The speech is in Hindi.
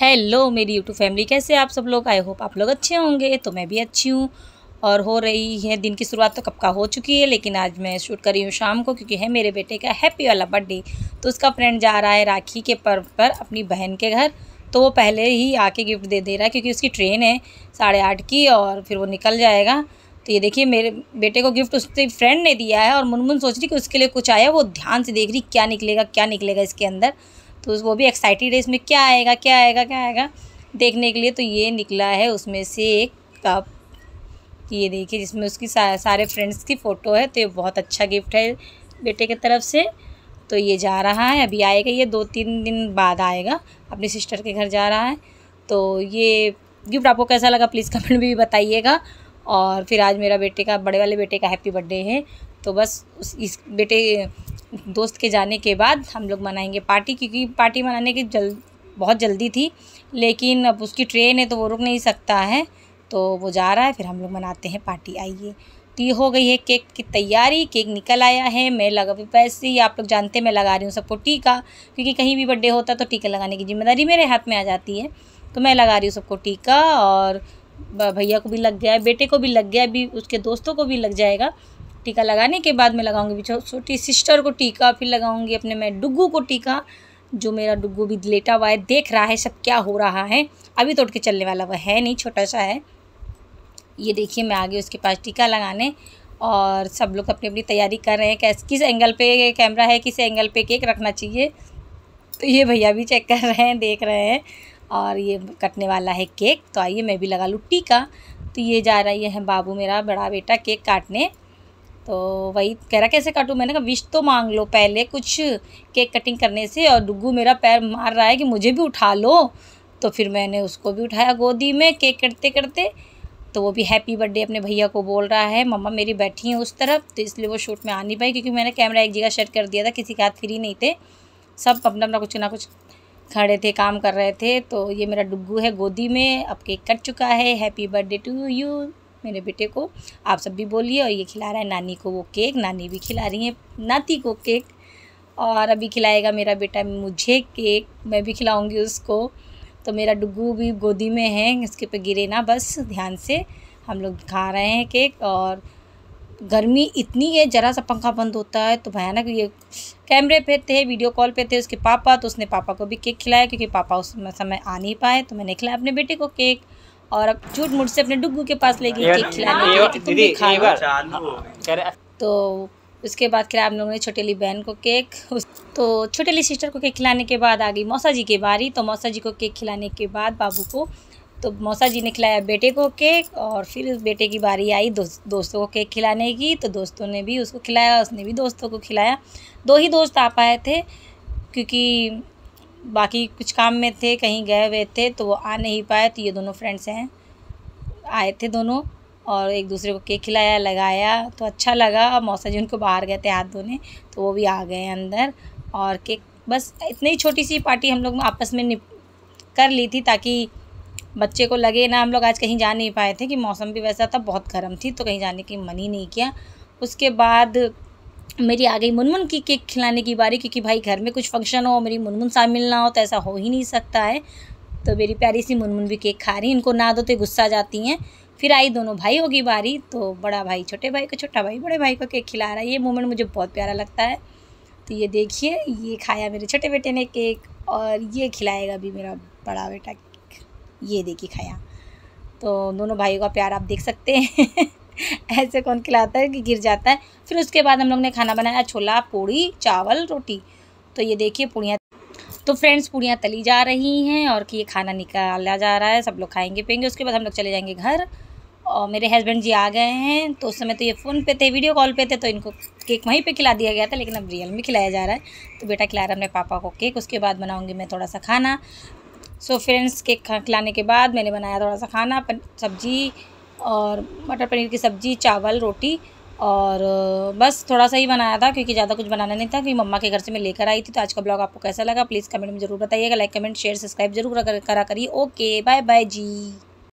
हेलो मेरी यूट्यूब फैमिली कैसे आप सब लोग आई होप आप लोग अच्छे होंगे तो मैं भी अच्छी हूँ और हो रही है दिन की शुरुआत तो कब का हो चुकी है लेकिन आज मैं शूट कर रही हूँ शाम को क्योंकि है मेरे बेटे का हैप्पी वाला बर्थडे तो उसका फ्रेंड जा रहा है राखी के पर्व पर अपनी बहन के घर तो वो पहले ही आके गिफ्ट दे दे रहा है क्योंकि उसकी ट्रेन है साढ़े आठ की और फिर वो निकल जाएगा तो ये देखिए मेरे बेटे को गिफ्ट उसके फ्रेंड ने दिया है और मुनमुन सोच रही कि उसके लिए कुछ आया वो ध्यान से देख रही क्या निकलेगा क्या निकलेगा इसके अंदर तो वो भी एक्साइटेड है इसमें क्या आएगा क्या आएगा क्या आएगा देखने के लिए तो ये निकला है उसमें से एक कप ये देखिए जिसमें उसकी सा, सारे फ्रेंड्स की फ़ोटो है तो ये बहुत अच्छा गिफ्ट है बेटे की तरफ से तो ये जा रहा है अभी आएगा ये दो तीन दिन बाद आएगा अपनी सिस्टर के घर जा रहा है तो ये गिफ्ट आपको कैसा लगा प्लीज़ कमेंट में भी बताइएगा और फिर आज मेरा बेटे का बड़े वाले बेटे का हैप्पी बर्थडे है तो बस उस इस बेटे दोस्त के जाने के बाद हम लोग मनाएंगे पार्टी क्योंकि पार्टी मनाने की जल बहुत जल्दी थी लेकिन अब उसकी ट्रेन है तो वो रुक नहीं सकता है तो वो जा रहा है फिर हम लोग मनाते हैं पार्टी आइए तो ये हो गई है केक की तैयारी केक निकल आया है मैं लगा वैसे ही आप लोग जानते हैं मैं लगा रही हूँ सबको टीका क्योंकि कहीं भी बर्थडे होता तो टीका लगाने की जिम्मेदारी मेरे हाथ में आ जाती है तो मैं लगा रही हूँ सबको टीका और भैया को भी लग गया है बेटे को भी लग गया अभी उसके दोस्तों को भी लग जाएगा टीका लगाने के बाद मैं लगाऊंगी छोटी सिस्टर को टीका फिर लगाऊंगी अपने मैं डुग्गू को टीका जो मेरा डुग्गू भी लेटा हुआ है देख रहा है सब क्या हो रहा है अभी तो उठ के चलने वाला वह है नहीं छोटा सा है ये देखिए मैं आगे उसके पास टीका लगाने और सब लोग अपनी अपनी तैयारी कर रहे हैं कैस किस एंगल पे कैमरा है किस एंगल पे केक रखना चाहिए तो ये भैया भी चेक कर रहे हैं देख रहे हैं और ये कटने वाला है केक तो आइए मैं भी लगा लूँ टीका तो ये जा रही है बाबू मेरा बड़ा बेटा केक काटने तो वही कह रहा कैसे काटूँ मैंने कहा विश तो मांग लो पहले कुछ केक कटिंग करने से और डुगू मेरा पैर मार रहा है कि मुझे भी उठा लो तो फिर मैंने उसको भी उठाया गोदी में केक कटते करते तो वो भी हैप्पी बर्थडे अपने भैया को बोल रहा है मम्मा मेरी बैठी हैं उस तरफ तो इसलिए वो शूट में आ नहीं पाई क्योंकि मैंने कैमरा एक जगह शेट कर दिया था किसी के हाथ फ्री नहीं थे सब अपना अपना कुछ ना कुछ खड़े थे काम कर रहे थे तो ये मेरा डुग्गू है गोदी में अब केक कट चुका है हैप्पी बर्थडे टू यू मेरे बेटे को आप सब भी बोलिए और ये खिला रहा है नानी को वो केक नानी भी खिला रही है नाती को केक और अभी खिलाएगा मेरा बेटा मुझे केक मैं भी खिलाऊँगी उसको तो मेरा डुगू भी गोदी में है इसके पे गिरे ना बस ध्यान से हम लोग खा रहे हैं केक और गर्मी इतनी है ज़रा सा पंखा बंद होता है तो भयानक ये कैमरे पे थे वीडियो कॉल पे थे उसके पापा तो उसने पापा को भी केक खिलाया क्योंकि पापा उस समय आ नहीं पाए तो मैंने खिलाया अपने बेटे को केक और अब झूठ मुठ से अपने डुगू के पास ले गई केक खिलाने के लिए तुम भी हाँ, तो उसके बाद खिलाया हम लोगों ने छोटेली बहन को केक तो छोटेली सिस्टर को केक खिलाने के बाद आ गई मौसा जी की बारी तो मौसा जी को केक खिलाने के बाद बाबू को तो मौसा जी ने खिलाया बेटे को केक और फिर उस बेटे की बारी आई दो, दोस्तों को केक खिलाने की तो दोस्तों ने भी उसको खिलाया उसने भी दोस्तों को खिलाया दो ही दोस्त आ पाए थे क्योंकि बाकी कुछ काम में थे कहीं गए हुए थे तो वो आ नहीं पाए तो ये दोनों फ्रेंड्स हैं आए थे दोनों और एक दूसरे को केक खिलाया लगाया तो अच्छा लगा मौसा जी उनको बाहर गए थे हाथ धोने तो वो भी आ गए अंदर और केक बस इतनी ही छोटी सी पार्टी हम लोग आपस में निप कर ली थी ताकि बच्चे को लगे ना हम लोग आज कहीं जा नहीं पाए थे कि मौसम भी वैसा था बहुत गर्म थी तो कहीं जाने की मन ही नहीं किया उसके बाद मेरी आ गई मुनमुन की केक खिलाने की बारी क्योंकि भाई घर में कुछ फंक्शन हो मेरी मुनमुन शामिल ना हो तो ऐसा हो ही नहीं सकता है तो मेरी प्यारी सी मुनमुन भी केक खा रही इनको ना दो तो गुस्सा जाती हैं फिर आई दोनों भाई होगी बारी तो बड़ा भाई छोटे भाई को छोटा भाई बड़े भाई को केक खिला रहा है ये मोमेंट मुझे बहुत प्यारा लगता है तो ये देखिए ये खाया मेरे छोटे बेटे ने केक और ये खिलाएगा भी मेरा बड़ा बेटा ये देखिए खाया तो दोनों भाइयों का प्यार आप देख सकते हैं ऐसे कौन खिलाता है कि गिर जाता है फिर उसके बाद हम लोग ने खाना बनाया छोला पूड़ी चावल रोटी तो ये देखिए पूड़ियाँ तो फ्रेंड्स पूड़ियाँ तली जा रही हैं और कि ये खाना निकाला जा रहा है सब लोग खाएंगे पियेंगे उसके बाद हम लोग चले जाएंगे घर और मेरे हस्बैंड जी आ गए हैं तो उस समय तो ये फ़ोन पे थे वीडियो कॉल पे थे तो इनको केक वहीं पे खिला दिया गया था लेकिन अब रियल में खिलाया जा रहा है तो बेटा खिला रहा है अपने पापा को केक उसके बाद बनाऊँगी मैं थोड़ा सा खाना सो फ्रेंड्स केक खिलाने के बाद मैंने बनाया थोड़ा सा खाना सब्जी और मटर पनीर की सब्ज़ी चावल रोटी और बस थोड़ा सा ही बनाया था क्योंकि ज़्यादा कुछ बनाना नहीं था क्योंकि मम्मा के घर से मैं लेकर आई थी तो आज का ब्लॉग आपको कैसा लगा प्लीज़ कमेंट में ज़रूर बताइएगा लाइक कमेंट शेयर सब्सक्राइब जरूर करा करिए ओके बाय बाय जी